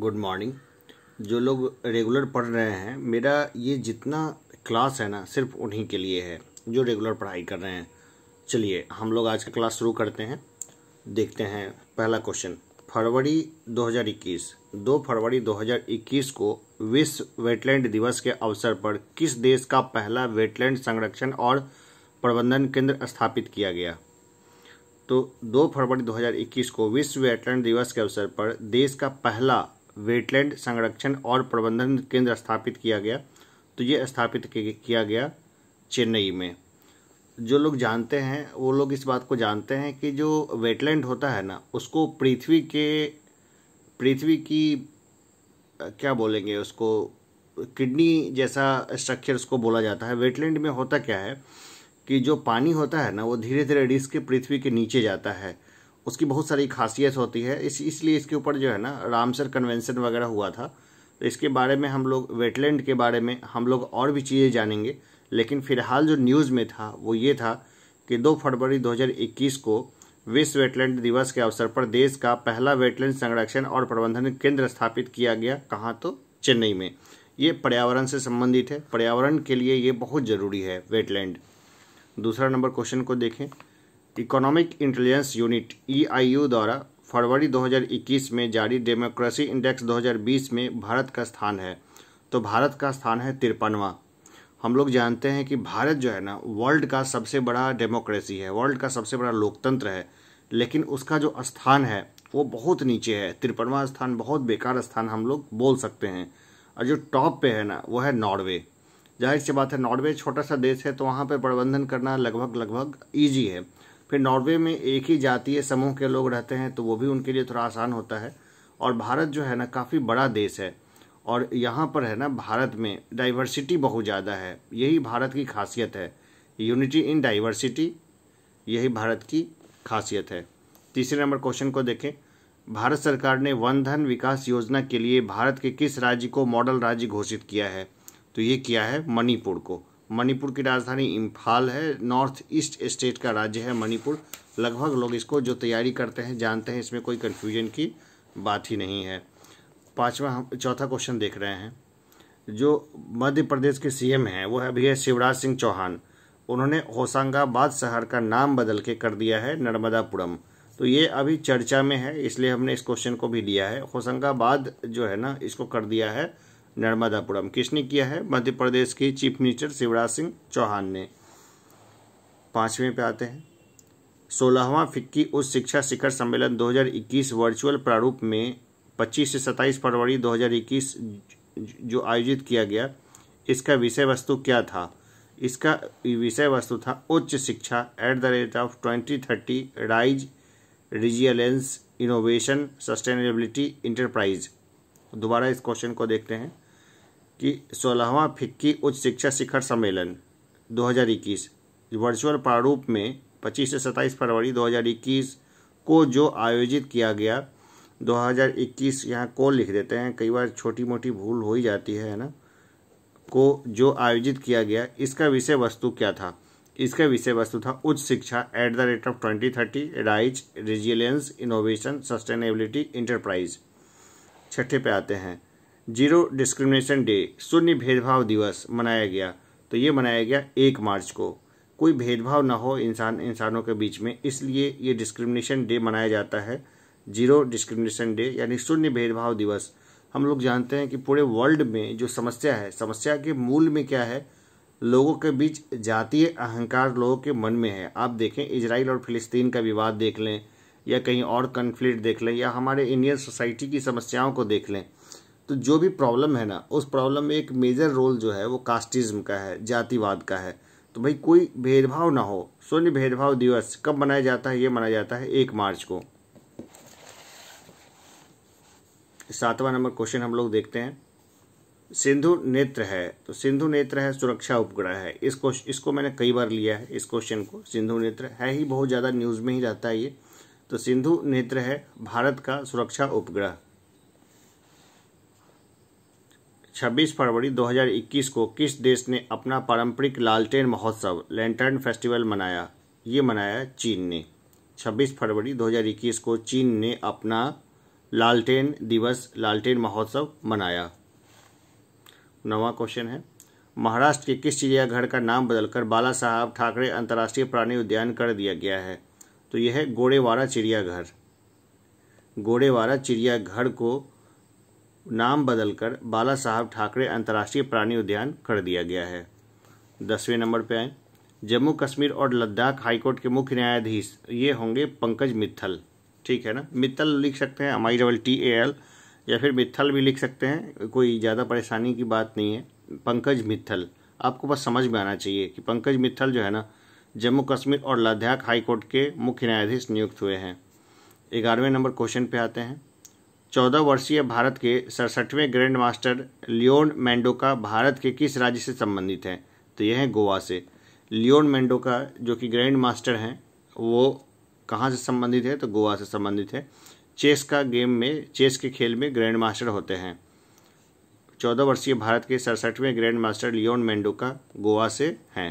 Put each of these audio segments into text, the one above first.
good morning जो लोग regular पढ़ रहे हैं मेरा ये जितना क्लास है ना सिर्फ उन्हीं के लिए है जो रेगुलर पढ़ाई कर रहे हैं चलिए हम लोग आज का क्लास शुरू करते हैं देखते हैं पहला क्वेश्चन फरवरी 2021 2 फरवरी 2021 को विश्व वेटलैंड दिवस के अवसर पर किस देश का पहला वेटलैंड संरक्षण और प्रबंधन केंद्र स्थापित किया गया तो 2 फरवरी 2021 को विश्व वेटलैंड दिवस के अवसर पर देश का पहला वेटलैंड संरक्षण और प्रबंधन केंद्र स्थापित किया गया तो ये स्थापित किया गया चेन्नई में जो लोग जानते हैं वो लोग इस बात को जानते हैं कि जो वेटलैंड होता है ना उसको पृथ्वी के पृथ्वी की क्या बोलेंगे उसको किडनी जैसा स्ट्रक्चर उसको बोला जाता है वेटलैंड में होता क्या है कि जो पानी होता है ना वो धीरे धीरे रिस के पृथ्वी के नीचे जाता है उसकी बहुत सारी खासियत होती है इस इसलिए इसके ऊपर जो है ना रामसर कन्वेंशन वगैरह हुआ था तो इसके बारे में हम लोग वेटलैंड के बारे में हम लोग और भी चीज़ें जानेंगे लेकिन फिलहाल जो न्यूज़ में था वो ये था कि 2 फरवरी 2021 को विश्व वेटलैंड दिवस के अवसर पर देश का पहला वेटलैंड संरक्षण और प्रबंधन केंद्र स्थापित किया गया कहाँ तो चेन्नई में ये पर्यावरण से संबंधित है पर्यावरण के लिए ये बहुत ज़रूरी है वेटलैंड दूसरा नंबर क्वेश्चन को देखें इकोनॉमिक इंटेलिजेंस यूनिट ईआईयू द्वारा फरवरी 2021 में जारी डेमोक्रेसी इंडेक्स 2020 में भारत का स्थान है तो भारत का स्थान है तिरपनवा हम लोग जानते हैं कि भारत जो है ना वर्ल्ड का सबसे बड़ा डेमोक्रेसी है वर्ल्ड का सबसे बड़ा लोकतंत्र है लेकिन उसका जो स्थान है वो बहुत नीचे है तिरपनवा स्थान बहुत बेकार स्थान हम लोग बोल सकते हैं और जो टॉप पे है ना वो है नॉर्वे जाहिर सी बात है नॉर्वे छोटा सा देश है तो वहाँ पर प्रबंधन करना लगभग लगभग ईजी है फिर नॉर्वे में एक ही जातीय समूह के लोग रहते हैं तो वो भी उनके लिए थोड़ा आसान होता है और भारत जो है ना काफ़ी बड़ा देश है और यहाँ पर है ना भारत में डाइवर्सिटी बहुत ज़्यादा है यही भारत की खासियत है यूनिटी इन डाइवर्सिटी यही भारत की खासियत है तीसरे नंबर क्वेश्चन को देखें भारत सरकार ने वन धन विकास योजना के लिए भारत के किस राज्य को मॉडल राज्य घोषित किया है तो ये किया है मणिपुर को मणिपुर की राजधानी इम्फाल है नॉर्थ ईस्ट स्टेट का राज्य है मणिपुर लगभग लोग इसको जो तैयारी करते हैं जानते हैं इसमें कोई कन्फ्यूजन की बात ही नहीं है पाँचवा हम चौथा क्वेश्चन देख रहे हैं जो मध्य प्रदेश के सीएम हैं वो अभी है शिवराज सिंह चौहान उन्होंने होशंगाबाद शहर का नाम बदल के कर दिया है नर्मदापुरम तो ये अभी चर्चा में है इसलिए हमने इस क्वेश्चन को भी लिया है होशंगाबाद जो है ना इसको कर दिया है नर्मदापुरम किसने किया है मध्य प्रदेश के चीफ मिनिस्टर शिवराज सिंह चौहान ने पाँचवें पे आते हैं सोलहवां फिक्की उच्च शिक्षा शिखर सम्मेलन 2021 वर्चुअल प्रारूप में 25 से 27 फरवरी 2021 जो आयोजित किया गया इसका विषय वस्तु क्या था इसका विषय वस्तु था उच्च शिक्षा at the rate of twenty thirty rise resilience innovation sustainability enterprise दोबारा इस क्वेश्चन को देखते हैं कि सोलहवां फिक्की उच्च शिक्षा शिखर सम्मेलन 2021 वर्चुअल प्रारूप में 25 से 27 फरवरी 2021 को जो आयोजित किया गया 2021 यहाँ को लिख देते हैं कई बार छोटी मोटी भूल हो ही जाती है ना को जो आयोजित किया गया इसका विषय वस्तु क्या था इसका विषय वस्तु था उच्च शिक्षा at the rate of twenty thirty rise resilience innovation sustainability enterprise छठे पे आते हैं जीरो डिस्क्रिमिनेशन डे शून्य भेदभाव दिवस मनाया गया तो ये मनाया गया एक मार्च को कोई भेदभाव ना हो इंसान इंसानों के बीच में इसलिए ये डिस्क्रिमिनेशन डे मनाया जाता है जीरो डिस्क्रिमिनेशन डे यानी शून्य भेदभाव दिवस हम लोग जानते हैं कि पूरे वर्ल्ड में जो समस्या है समस्या के मूल में क्या है लोगों के बीच जातीय अहंकार लोगों के मन में है आप देखें इसराइल और फिलिस्तीन का विवाद देख लें या कहीं और कन्फ्लिक्ट देख लें या हमारे इंडियन सोसाइटी की समस्याओं को देख लें तो जो भी प्रॉब्लम है ना उस प्रॉब्लम में एक मेजर रोल जो है वो कास्टिज्म का है जातिवाद का है तो भाई कोई भेदभाव ना हो शून्य भेदभाव दिवस कब मनाया जाता है ये मनाया जाता है एक मार्च को सातवां नंबर क्वेश्चन हम लोग देखते हैं सिंधु नेत्र है तो सिंधु नेत्र है सुरक्षा उपग्रह है इस क्वेश्चन इसको मैंने कई बार लिया है इस क्वेश्चन को सिंधु नेत्र है ही बहुत ज़्यादा न्यूज़ में ही रहता है ये तो सिंधु नेत्र है भारत का सुरक्षा उपग्रह 26 फरवरी 2021 को किस देश ने अपना पारंपरिक लालटेन महोत्सव लैंटर्न फेस्टिवल मनाया ये मनाया चीन ने 26 फरवरी 2021 को चीन ने अपना लालटेन दिवस लालटेन महोत्सव मनाया नवा क्वेश्चन है महाराष्ट्र के किस चिड़ियाघर का नाम बदलकर बाला साहब ठाकरे अंतर्राष्ट्रीय प्राणी उद्यान कर दिया गया है तो यह है गोड़ेवारा चिड़ियाघर गोड़ेवारा चिड़ियाघर को नाम बदलकर बाला साहब ठाकरे अंतर्राष्ट्रीय प्राणी उद्यान कर दिया गया है दसवें नंबर पे आए जम्मू कश्मीर और लद्दाख हाईकोर्ट के मुख्य न्यायाधीश ये होंगे पंकज मित्थल ठीक है ना मित्तल लिख सकते हैं M I double T A L या फिर मित्थल भी लिख सकते हैं कोई ज़्यादा परेशानी की बात नहीं है पंकज मित्थल आपको बस समझ में आना चाहिए कि पंकज मित्थल जो है ना जम्मू कश्मीर और लद्दाख हाईकोर्ट के मुख्य न्यायाधीश नियुक्त हुए हैं ग्यारहवें नंबर क्वेश्चन पे आते हैं चौदह वर्षीय भारत के सड़सठवें ग्रैंड मास्टर लियोन मेंडोका भारत के किस राज्य से संबंधित हैं तो यह है गोवा से लियोन मेंडोका जो कि ग्रैंड मास्टर हैं वो कहाँ से संबंधित है तो गोवा से संबंधित है चेस का गेम में चेस के खेल में ग्रैंड मास्टर होते हैं चौदह वर्षीय भारत के सड़सठवें ग्रैंड मास्टर लियोन मेंडोका गोवा से हैं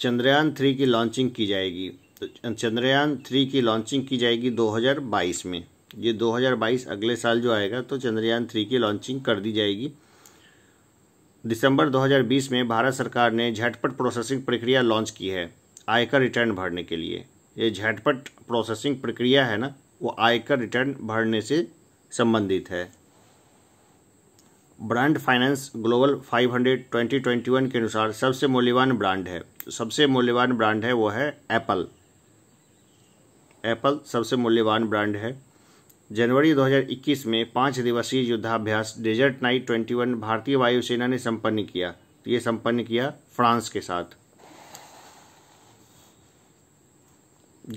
चंद्रयान थ्री की लॉन्चिंग की जाएगी तो चंद्रयान थ्री की लॉन्चिंग की जाएगी 2022 में ये 2022 अगले साल जो आएगा तो चंद्रयान थ्री की लॉन्चिंग कर दी जाएगी दिसंबर 2020 में भारत सरकार ने झटपट प्रोसेसिंग प्रक्रिया लॉन्च की है आयकर रिटर्न भरने के लिए ये झटपट प्रोसेसिंग प्रक्रिया है ना वो आयकर रिटर्न भरने से संबंधित है ब्रांड फाइनेंस ग्लोबल 500 2021 के अनुसार सबसे मूल्यवान ब्रांड है सबसे मूल्यवान ब्रांड है वो है एप्पल एप्पल सबसे मूल्यवान ब्रांड है जनवरी 2021 में पांच दिवसीय युद्धाभ्यास डेजर्ट नाइट 21 भारतीय वायुसेना ने संपन्न किया ये संपन्न किया फ्रांस के साथ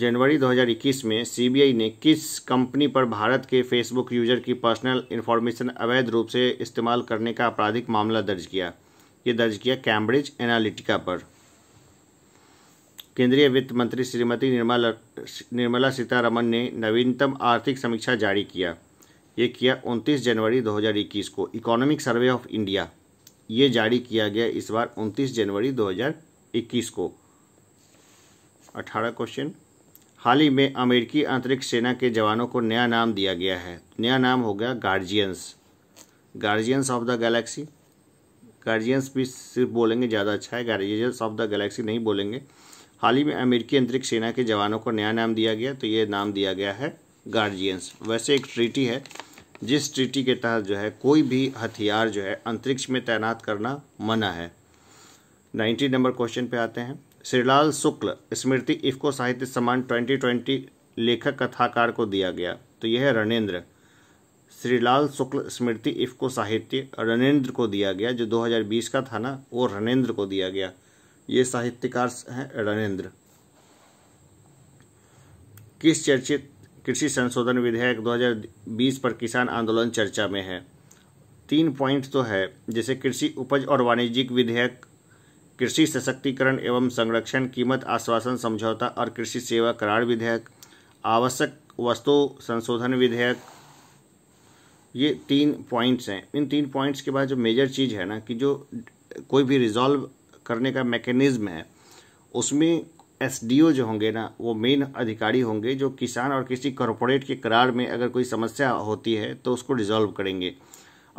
जनवरी 2021 में सीबीआई ने किस कंपनी पर भारत के फेसबुक यूजर की पर्सनल इन्फॉर्मेशन अवैध रूप से इस्तेमाल करने का आपराधिक मामला दर्ज किया ये दर्ज किया कैम्ब्रिज एनालिटिका पर केंद्रीय वित्त मंत्री श्रीमती निर्मला निर्मला सीतारमन ने नवीनतम आर्थिक समीक्षा जारी किया ये किया 29 जनवरी 2021 को इकोनॉमिक सर्वे ऑफ इंडिया ये जारी किया गया इस बार 29 जनवरी 2021 को 18 क्वेश्चन हाल ही में अमेरिकी अंतरिक्ष सेना के जवानों को नया नाम दिया गया है नया नाम हो गया guardians guardians of the galaxy guardians भी सिर्फ बोलेंगे ज़्यादा अच्छा है गार्जियंस ऑफ द गैलेक्सी नहीं बोलेंगे हाल ही में अमेरिकी अंतरिक्ष सेना के जवानों को नया नाम दिया गया तो ये नाम दिया गया है गार्जियंस वैसे एक ट्रीटी है जिस ट्रीटी के तहत जो है कोई भी हथियार जो है अंतरिक्ष में तैनात करना मना है नाइन्टी नंबर क्वेश्चन पे आते हैं श्रीलाल शुक्ल स्मृति इफ्को साहित्य सम्मान 2020 लेखक कथाकार को दिया गया तो यह है रणेंद्र श्रीलाल शुक्ल स्मृति इफ्को साहित्य रणेंद्र को दिया गया जो 2020 का था ना वो रणेंद्र को दिया गया ये साहित्यकार हैं रणेंद्र किस चर्चित कृषि संशोधन विधेयक 2020 पर किसान आंदोलन चर्चा में है तीन पॉइंट तो है जैसे कृषि उपज और वाणिज्यिक विधेयक कृषि सशक्तिकरण एवं संरक्षण कीमत आश्वासन समझौता और कृषि सेवा करार विधेयक आवश्यक वस्तु संशोधन विधेयक ये तीन पॉइंट्स हैं इन तीन पॉइंट्स के बाद जो मेजर चीज़ है ना कि जो कोई भी रिजॉल्व करने का मैकेनिज़्म है उसमें एस जो होंगे ना वो मेन अधिकारी होंगे जो किसान और किसी कॉरपोरेट के करार में अगर कोई समस्या होती है तो उसको रिजॉल्व करेंगे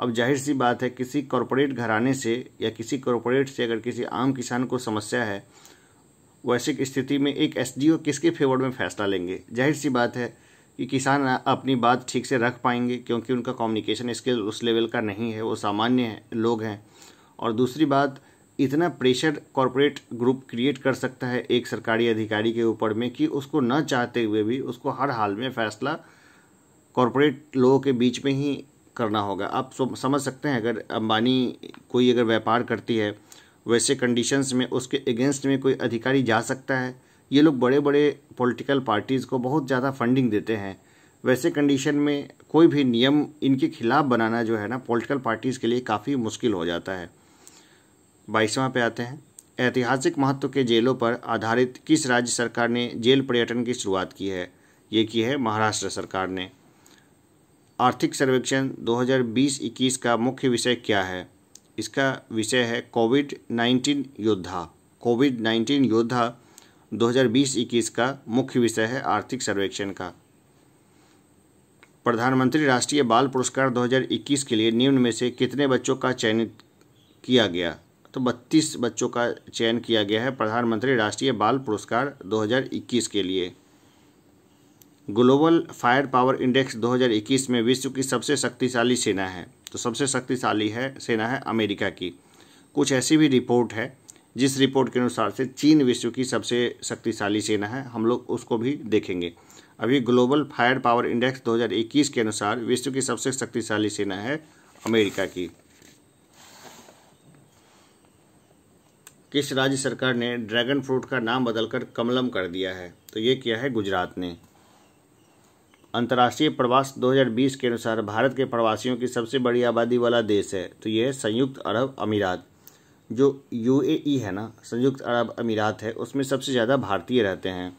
अब जाहिर सी बात है किसी कॉरपोरेट घराने से या किसी कॉरपोरेट से अगर किसी आम किसान को समस्या है वैश्विक स्थिति में एक एस किसके फेवर में फैसला लेंगे जाहिर सी बात है कि किसान अपनी बात ठीक से रख पाएंगे क्योंकि उनका कम्युनिकेशन स्किल उस लेवल का नहीं है वो सामान्य है, लोग हैं और दूसरी बात इतना प्रेशर कॉरपोरेट ग्रुप क्रिएट कर सकता है एक सरकारी अधिकारी के ऊपर में कि उसको न चाहते हुए भी उसको हर हाल में फैसला कॉरपोरेट लोगों के बीच में ही करना होगा आप समझ सकते हैं अगर अंबानी कोई अगर व्यापार करती है वैसे कंडीशंस में उसके अगेंस्ट में कोई अधिकारी जा सकता है ये लोग बड़े बड़े पॉलिटिकल पार्टीज़ को बहुत ज़्यादा फंडिंग देते हैं वैसे कंडीशन में कोई भी नियम इनके खिलाफ़ बनाना जो है ना पॉलिटिकल पार्टीज़ के लिए काफ़ी मुश्किल हो जाता है बाईसवां पे आते हैं ऐतिहासिक महत्व के जेलों पर आधारित किस राज्य सरकार ने जेल पर्यटन की शुरुआत की है ये की है महाराष्ट्र सरकार ने आर्थिक सर्वेक्षण 2020-21 का मुख्य विषय क्या है इसका विषय है कोविड 19 योद्धा कोविड 19 योद्धा 2020-21 का मुख्य विषय है आर्थिक सर्वेक्षण का प्रधानमंत्री राष्ट्रीय बाल पुरस्कार 2021 के लिए निम्न में से कितने बच्चों का चयनित किया गया तो 32 बच्चों का चयन किया गया है प्रधानमंत्री राष्ट्रीय बाल पुरस्कार 2021 के लिए ग्लोबल फायर पावर इंडेक्स 2021 में विश्व की सबसे शक्तिशाली सेना है तो सबसे शक्तिशाली है सेना है अमेरिका की कुछ ऐसी भी रिपोर्ट है जिस रिपोर्ट के अनुसार से चीन विश्व की सबसे शक्तिशाली सेना है हम लोग उसको भी देखेंगे अभी ग्लोबल फायर पावर इंडेक्स 2021 के अनुसार विश्व की सबसे शक्तिशाली सेना है अमेरिका की किस राज्य सरकार ने ड्रैगन फ्रूट का नाम बदलकर कमलम कर दिया है तो ये किया है गुजरात ने अंतर्राष्ट्रीय प्रवास 2020 के अनुसार भारत के प्रवासियों की सबसे बड़ी आबादी वाला देश है तो ये है संयुक्त अरब अमीरात जो यूएई है ना संयुक्त अरब अमीरात है उसमें सबसे ज़्यादा भारतीय रहते हैं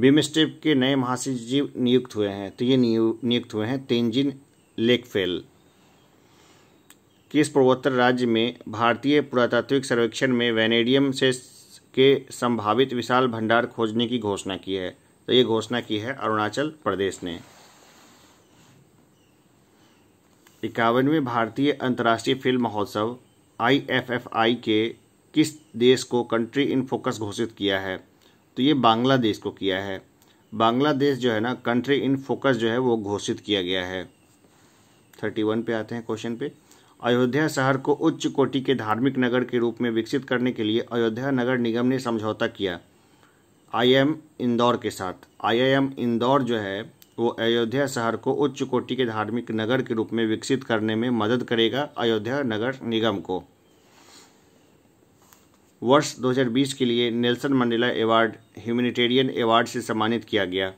बिमस्टेप के नए महासचिव नियुक्त हुए हैं तो ये नियुक्त हुए हैं तेंजिन लेकफेल किस पूर्वोत्तर राज्य में भारतीय पुरातात्विक सर्वेक्षण में वेनेडियम से के संभावित विशाल भंडार खोजने की घोषणा की है तो ये घोषणा की है अरुणाचल प्रदेश ने इक्यावनवें भारतीय अंतर्राष्ट्रीय फिल्म महोत्सव आई के किस देश को कंट्री इन फोकस घोषित किया है तो ये बांग्लादेश को किया है बांग्लादेश जो है ना कंट्री इन फोकस जो है वो घोषित किया गया है थर्टी वन पे आते हैं क्वेश्चन पे अयोध्या शहर को उच्च कोटि के धार्मिक नगर के रूप में विकसित करने के लिए अयोध्या नगर निगम ने समझौता किया आईएम इंदौर के साथ आईआईएम इंदौर जो है वो अयोध्या शहर को उच्च कोटि के धार्मिक नगर के रूप में विकसित करने में मदद करेगा अयोध्या नगर निगम को वर्ष 2020 के लिए Nelson Mandela award humanitarian award से सम्मानित किया गया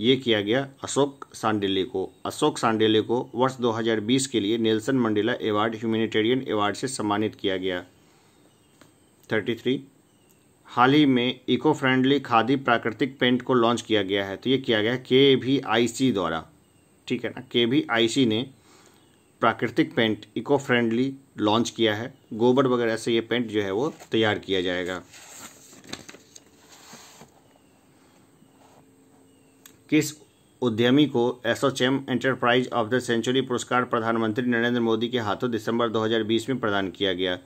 ये किया गया अशोक सांडेले को अशोक सांडेले को वर्ष 2020 के लिए Nelson Mandela award humanitarian award से सम्मानित किया गया 33 हाल ही में इको फ्रेंडली खादी प्राकृतिक पेंट को लॉन्च किया गया है तो ये किया गया के भी आई सी द्वारा ठीक है ना के भी आई सी ने प्राकृतिक पेंट इको फ्रेंडली लॉन्च किया है गोबर वगैरह से ये पेंट जो है वो तैयार किया जाएगा किस उद्यमी को ASSOCHAM enterprise of the century पुरस्कार प्रधानमंत्री नरेंद्र मोदी के हाथों दिसंबर 2020 में प्रदान किया गया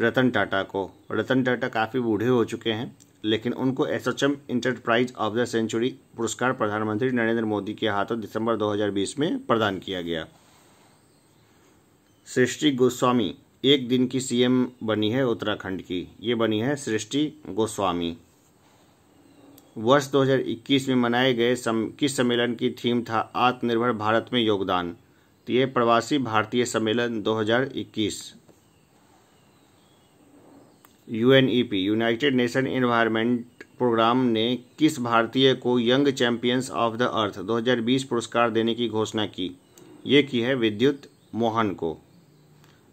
रतन टाटा को रतन टाटा काफ़ी बूढ़े हो चुके हैं लेकिन उनको ASSOCHAM enterprise of the century पुरस्कार प्रधानमंत्री नरेंद्र मोदी के हाथों दिसंबर 2020 में प्रदान किया गया सृष्टि गोस्वामी एक दिन की सीएम बनी है उत्तराखंड की ये बनी है सृष्टि गोस्वामी वर्ष 2021 में मनाए गए सम, किस सम्मेलन की थीम था आत्मनिर्भर भारत में योगदान तो ये प्रवासी भारतीय सम्मेलन 2021 UNEP united nation environment programme ने किस भारतीय को young champions of the earth 2020 पुरस्कार देने की घोषणा की ये की है विद्युत मोहन को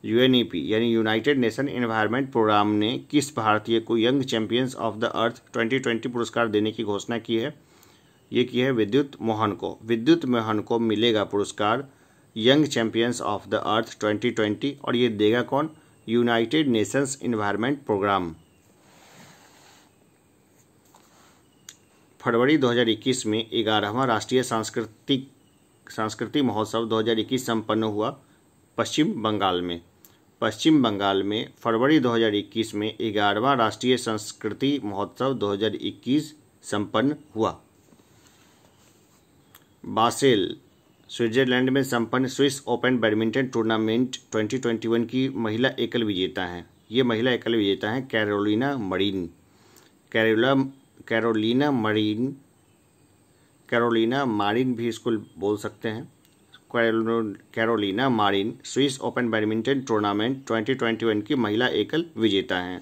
यूएनईपी यानी यूनाइटेड नेशन इन्वायरमेंट प्रोग्राम ने किस भारतीय को young champions of the earth 2020 पुरस्कार देने की घोषणा की है ये की है विद्युत मोहन को विद्युत मोहन को मिलेगा पुरस्कार young champions of the earth 2020 और ये देगा कौन यूनाइटेड नेशंस इन्वायरमेंट प्रोग्राम फरवरी 2021 में ग्यारहवा राष्ट्रीय सांस्कृतिक सांस्कृतिक महोत्सव 2021 संपन्न हुआ पश्चिम बंगाल में पश्चिम बंगाल में फरवरी 2021 में ग्यारहवा राष्ट्रीय संस्कृति महोत्सव 2021 संपन्न हुआ बासेल स्विट्जरलैंड में संपन्न स्विस ओपन बैडमिंटन टूर्नामेंट 2021 की महिला एकल विजेता हैं ये महिला एकल विजेता हैं Carolina Marin Carola Carolina Marin Carolina Marin भी इसको बोल सकते हैं Carolina Marin Swiss open badminton tournament 2021 की महिला एकल विजेता हैं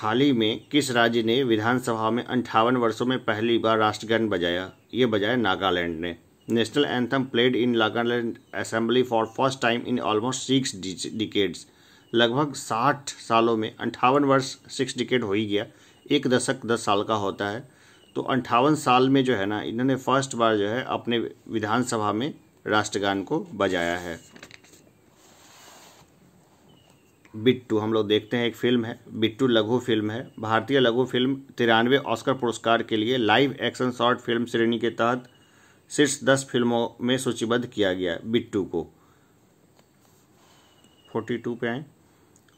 हाल ही में किस राज्य ने विधानसभा में अंठावन वर्षों में पहली बार राष्ट्रगान बजाया ये बजाया नागालैंड ने national anthem played in Nagaland assembly for first time in almost six decades लगभग साठ सालों में अंठावन वर्ष सिक्स डिकेड हो ही गया एक दशक दस साल का होता है तो अंठावन साल में जो है ना इन्होंने फर्स्ट बार जो है अपने विधानसभा में राष्ट्रगान को बजाया है बिट्टू हम लोग देखते हैं एक फिल्म है बिट्टू लघु फिल्म है भारतीय लघु फिल्म तिरानवे ऑस्कर पुरस्कार के लिए लाइव एक्शन शॉर्ट फिल्म श्रेणी के तहत शीर्ष दस फिल्मों में सूचीबद्ध किया गया बिट्टू को फोर्टी टू पे आए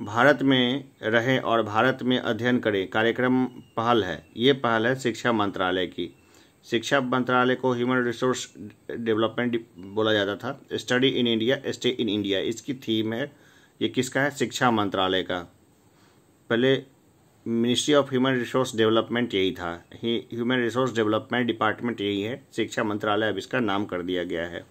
भारत में रहें और भारत में अध्ययन करें कार्यक्रम पहल है ये पहल है शिक्षा मंत्रालय की शिक्षा मंत्रालय को ह्यूमन रिसोर्स डेवलपमेंट बोला जाता था study in India stay in India इसकी थीम है ये किसका है शिक्षा मंत्रालय का पहले ministry of human resource development यही था ह्यूमन रिसोर्स डेवलपमेंट डिपार्टमेंट यही है शिक्षा मंत्रालय अब इसका नाम कर दिया गया है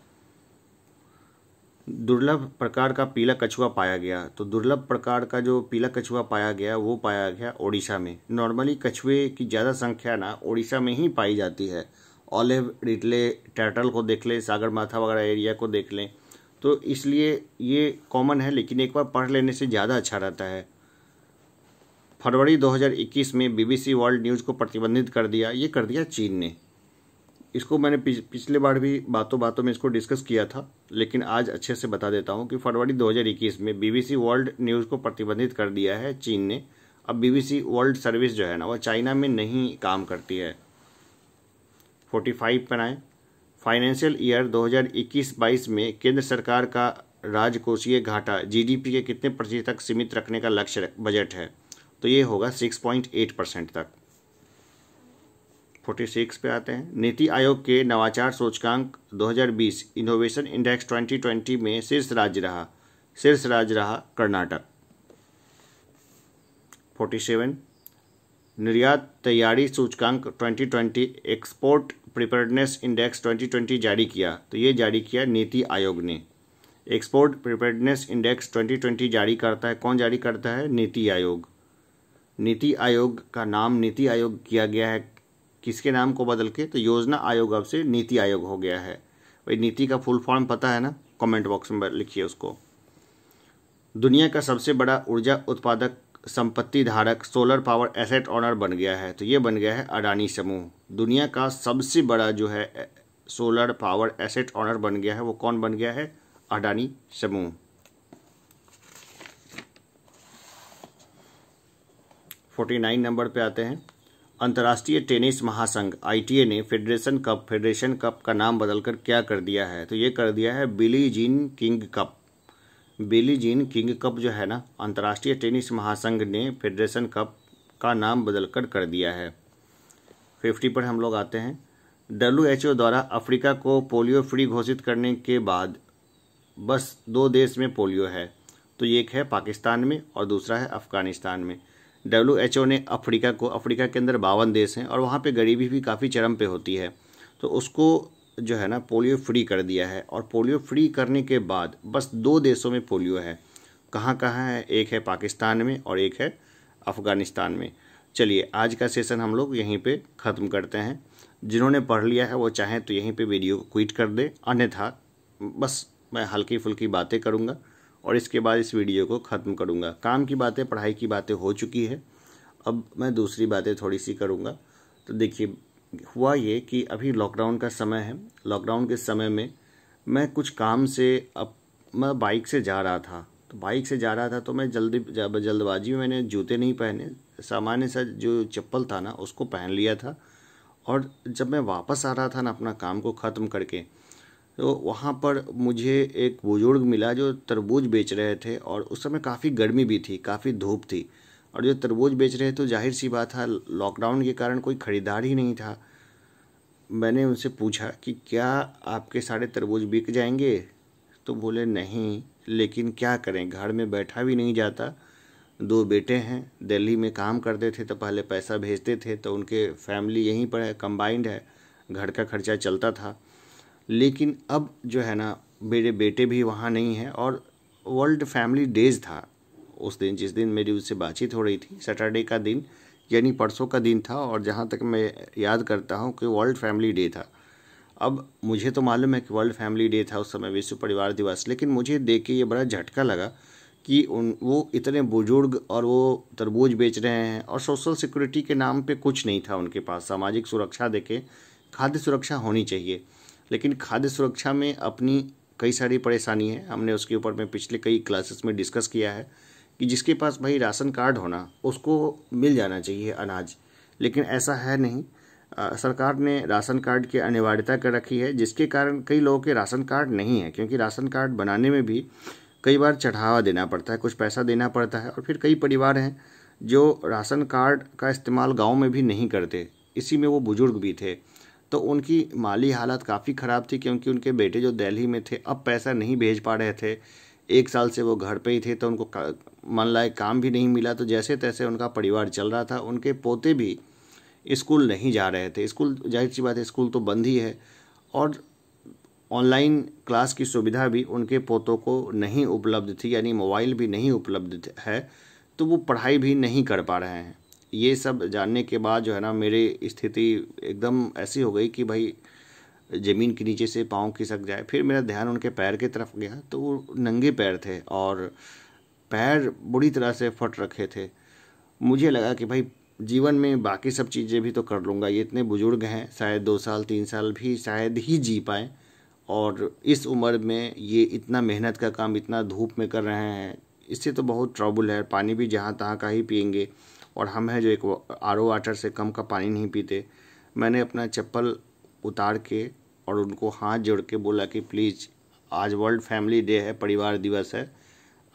दुर्लभ प्रकार का पीला कछुआ पाया गया तो दुर्लभ प्रकार का जो पीला कछुआ पाया गया वो पाया गया ओडिशा में नॉर्मली कछुए की ज़्यादा संख्या ना ओडिशा में ही पाई जाती है ऑलिव रिटले टर्टल को देख लें सागर माथा वगैरह एरिया को देख लें तो इसलिए ये कॉमन है लेकिन एक बार पढ़ लेने से ज़्यादा अच्छा रहता है फरवरी 2021 में बीबीसी वर्ल्ड न्यूज़ को प्रतिबंधित कर दिया ये कर दिया चीन ने इसको मैंने पिछ, पिछले बार भी बातों बातों में इसको डिस्कस किया था लेकिन आज अच्छे से बता देता हूँ कि फरवरी 2021 में बीबीसी वर्ल्ड न्यूज़ को प्रतिबंधित कर दिया है चीन ने अब बीबीसी वर्ल्ड सर्विस जो है ना वह चाइना में नहीं काम करती है 45 पर आए फाइनेंशियल ईयर 2021-22 में केंद्र सरकार का राजकोषीय घाटा जीडीपी के कितने प्रतिशत तक सीमित रखने का लक्ष्य बजट है तो ये होगा 6.8 परसेंट तक फोर्टी सिक्स पे आते हैं नीति आयोग के नवाचार सूचकांक 2020 इनोवेशन इंडेक्स 2020 में शीर्ष राज्य रहा शीर्ष राज्य रहा कर्नाटक 47 निर्यात तैयारी सूचकांक 2020 एक्सपोर्ट प्रिपेयर्डनेस इंडेक्स 2020 जारी किया तो ये जारी किया नीति आयोग ने एक्सपोर्ट प्रिपेयर्डनेस इंडेक्स 2020 जारी करता है कौन जारी करता है नीति आयोग नीति आयोग का नाम नीति आयोग किया गया है किसके नाम को बदल के तो योजना आयोग अब से नीति आयोग हो गया है भाई नीति का फुल फॉर्म पता है ना कमेंट बॉक्स में लिखिए उसको दुनिया का सबसे बड़ा ऊर्जा उत्पादक संपत्ति धारक सोलर पावर एसेट ऑनर बन गया है तो ये बन गया है अडानी समूह दुनिया का सबसे बड़ा जो है सोलर पावर एसेट ऑनर बन गया है वो कौन बन गया है अडानी समूह फोर्टी नाइन नंबर पे आते हैं अंतर्राष्ट्रीय टेनिस महासंघ आई ने फेडरेशन कप फेडरेशन कप का नाम बदलकर क्या कर दिया है तो ये कर दिया है Billie Jean King cup Billie Jean King cup जो है ना अंतर्राष्ट्रीय टेनिस महासंघ ने फेडरेशन कप का नाम बदलकर कर दिया है फिफ्टी पर हम लोग आते हैं डब्ल्यू द्वारा अफ्रीका को पोलियो फ्री घोषित करने के बाद बस दो देश में पोलियो है तो एक है पाकिस्तान में और दूसरा है अफगानिस्तान में डब्ल्यू एच ओ ने अफ्रीका को अफ्रीका के अंदर बावन देश हैं और वहाँ पर गरीबी भी काफ़ी चरम पे होती है तो उसको जो है ना पोलियो फ्री कर दिया है और पोलियो फ्री करने के बाद बस दो देशों में पोलियो है कहाँ कहाँ है एक है पाकिस्तान में और एक है अफ़गानिस्तान में चलिए आज का सेशन हम लोग यहीं पे ख़त्म करते हैं जिन्होंने पढ़ लिया है वो चाहें तो यहीं पे वीडियो क्विट कर दे अन्यथा बस मैं हल्की फुल्की बातें करूँगा और इसके बाद इस वीडियो को ख़त्म करूँगा काम की बातें पढ़ाई की बातें हो चुकी है अब मैं दूसरी बातें थोड़ी सी करूँगा तो देखिए हुआ ये कि अभी लॉकडाउन का समय है लॉकडाउन के समय में मैं कुछ काम से अब मैं बाइक से जा रहा था तो बाइक से जा रहा था तो मैं जल्दी जल्दबाजी में मैंने जूते नहीं पहने सामान्य सा जो चप्पल था ना उसको पहन लिया था और जब मैं वापस आ रहा था ना अपना काम को ख़त्म करके तो वहाँ पर मुझे एक बुज़ुर्ग मिला जो तरबूज बेच रहे थे और उस समय काफ़ी गर्मी भी थी काफ़ी धूप थी और जो तरबूज बेच रहे थे तो जाहिर सी बात है लॉकडाउन के कारण कोई ख़रीदार ही नहीं था मैंने उनसे पूछा कि क्या आपके सारे तरबूज बिक जाएंगे तो बोले नहीं लेकिन क्या करें घर में बैठा भी नहीं जाता दो बेटे हैं दिल्ली में काम करते थे तो पहले पैसा भेजते थे तो उनके फैमिली यहीं पर है कंबाइंड है घर का खर्चा चलता था लेकिन अब जो है ना मेरे बेटे भी वहाँ नहीं हैं और वर्ल्ड फैमिली डेज था उस दिन जिस दिन मेरी उससे बातचीत हो रही थी सैटरडे का दिन यानी परसों का दिन था और जहाँ तक मैं याद करता हूँ कि वर्ल्ड फैमिली डे था अब मुझे तो मालूम है कि वर्ल्ड फैमिली डे था उस समय विश्व परिवार दिवस लेकिन मुझे देख के ये बड़ा झटका लगा कि उन वो इतने बुजुर्ग और वो तरबूज बेच रहे हैं और सोशल सिक्योरिटी के नाम पे कुछ नहीं था उनके पास सामाजिक सुरक्षा देखें खाद्य सुरक्षा होनी चाहिए लेकिन खाद्य सुरक्षा में अपनी कई सारी परेशानी है हमने उसके ऊपर में पिछले कई क्लासेस में डिस्कस किया है कि जिसके पास भाई राशन कार्ड होना उसको मिल जाना चाहिए अनाज लेकिन ऐसा है नहीं आ, सरकार ने राशन कार्ड की अनिवार्यता कर रखी है जिसके कारण कई लोगों के राशन कार्ड नहीं है क्योंकि राशन कार्ड बनाने में भी कई बार चढ़ावा देना पड़ता है कुछ पैसा देना पड़ता है और फिर कई परिवार हैं जो राशन कार्ड का इस्तेमाल गाँव में भी नहीं करते इसी में वो बुज़ुर्ग भी थे तो उनकी माली हालत काफ़ी ख़राब थी क्योंकि उनके बेटे जो दिल्ली में थे अब पैसा नहीं भेज पा रहे थे एक साल से वो घर पे ही थे तो उनको मन लायक काम भी नहीं मिला तो जैसे तैसे उनका परिवार चल रहा था उनके पोते भी स्कूल नहीं जा रहे थे स्कूल जाहिर सी बात है स्कूल तो बंद ही है और ऑनलाइन क्लास की सुविधा भी उनके पोतों को नहीं उपलब्ध थी यानी मोबाइल भी नहीं उपलब्ध है तो वो पढ़ाई भी नहीं कर पा रहे हैं ये सब जानने के बाद जो है ना मेरे स्थिति एकदम ऐसी हो गई कि भाई ज़मीन के नीचे से पाँव खिसक जाए फिर मेरा ध्यान उनके पैर की तरफ गया तो वो नंगे पैर थे और पैर बुरी तरह से फट रखे थे मुझे लगा कि भाई जीवन में बाकी सब चीज़ें भी तो कर लूँगा ये इतने बुज़ुर्ग हैं शायद दो साल तीन साल भी शायद ही जी पाएँ और इस उम्र में ये इतना मेहनत का काम इतना धूप में कर रहे हैं इससे तो बहुत ट्रबल है पानी भी जहाँ तहाँ का ही पियेंगे और हम हैं जो एक आर ओ वाटर से कम का पानी नहीं पीते मैंने अपना चप्पल उतार के और उनको हाथ जोड़ के बोला कि प्लीज़ आज वर्ल्ड फैमिली डे है परिवार दिवस है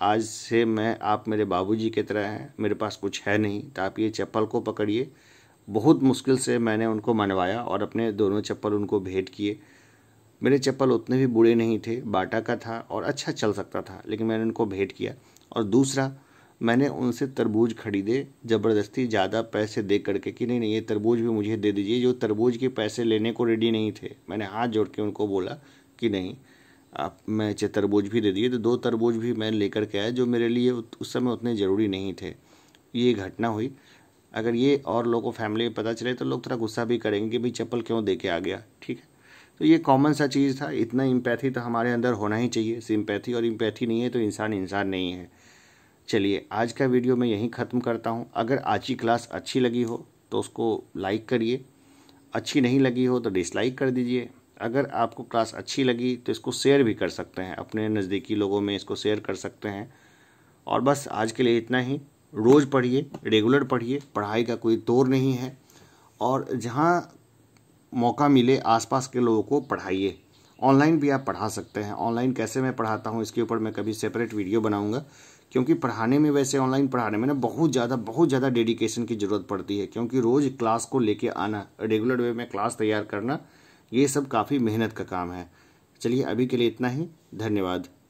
आज से मैं आप मेरे बाबूजी की तरह हैं मेरे पास कुछ है नहीं तो आप ये चप्पल को पकड़िए बहुत मुश्किल से मैंने उनको मनवाया और अपने दोनों चप्पल उनको भेंट किए मेरे चप्पल उतने भी बुरे नहीं थे बाटा का था और अच्छा चल सकता था लेकिन मैंने उनको भेंट किया और दूसरा मैंने उनसे तरबूज खरीदे ज़बरदस्ती ज़्यादा पैसे दे करके कि नहीं नहीं ये तरबूज भी मुझे दे दीजिए जो तरबूज के पैसे लेने को रेडी नहीं थे मैंने हाथ जोड़ के उनको बोला कि नहीं आप मैं चे तरबूज भी दे दिए तो दो तरबूज भी मैं लेकर के आया जो मेरे लिए उस समय उतने ज़रूरी नहीं थे ये घटना हुई अगर ये और लोगों को फैमिली में पता चले तो लोग थोड़ा गुस्सा भी करेंगे कि भाई चप्पल क्यों दे के आ गया ठीक है तो ये कॉमन सा चीज़ था इतना इम्पैथी तो हमारे अंदर होना ही चाहिए सिम्पैथी और इम्पैथी नहीं है तो इंसान इंसान नहीं है चलिए आज का वीडियो मैं यहीं ख़त्म करता हूँ अगर आज की क्लास अच्छी लगी हो तो उसको लाइक करिए अच्छी नहीं लगी हो तो डिसलाइक कर दीजिए अगर आपको क्लास अच्छी लगी तो इसको शेयर भी कर सकते हैं अपने नज़दीकी लोगों में इसको शेयर कर सकते हैं और बस आज के लिए इतना ही रोज़ पढ़िए रेगुलर पढ़िए पढ़ाई का कोई दौर नहीं है और जहाँ मौका मिले आसपास के लोगों को पढ़ाइए ऑनलाइन भी आप पढ़ा सकते हैं ऑनलाइन कैसे मैं पढ़ाता हूँ इसके ऊपर मैं कभी सेपरेट वीडियो बनाऊँगा क्योंकि पढ़ाने में वैसे ऑनलाइन पढ़ाने में ना बहुत ज़्यादा बहुत ज़्यादा डेडिकेशन की ज़रूरत पड़ती है क्योंकि रोज़ क्लास को लेके आना रेगुलर वे में क्लास तैयार करना ये सब काफ़ी मेहनत का काम है चलिए अभी के लिए इतना ही धन्यवाद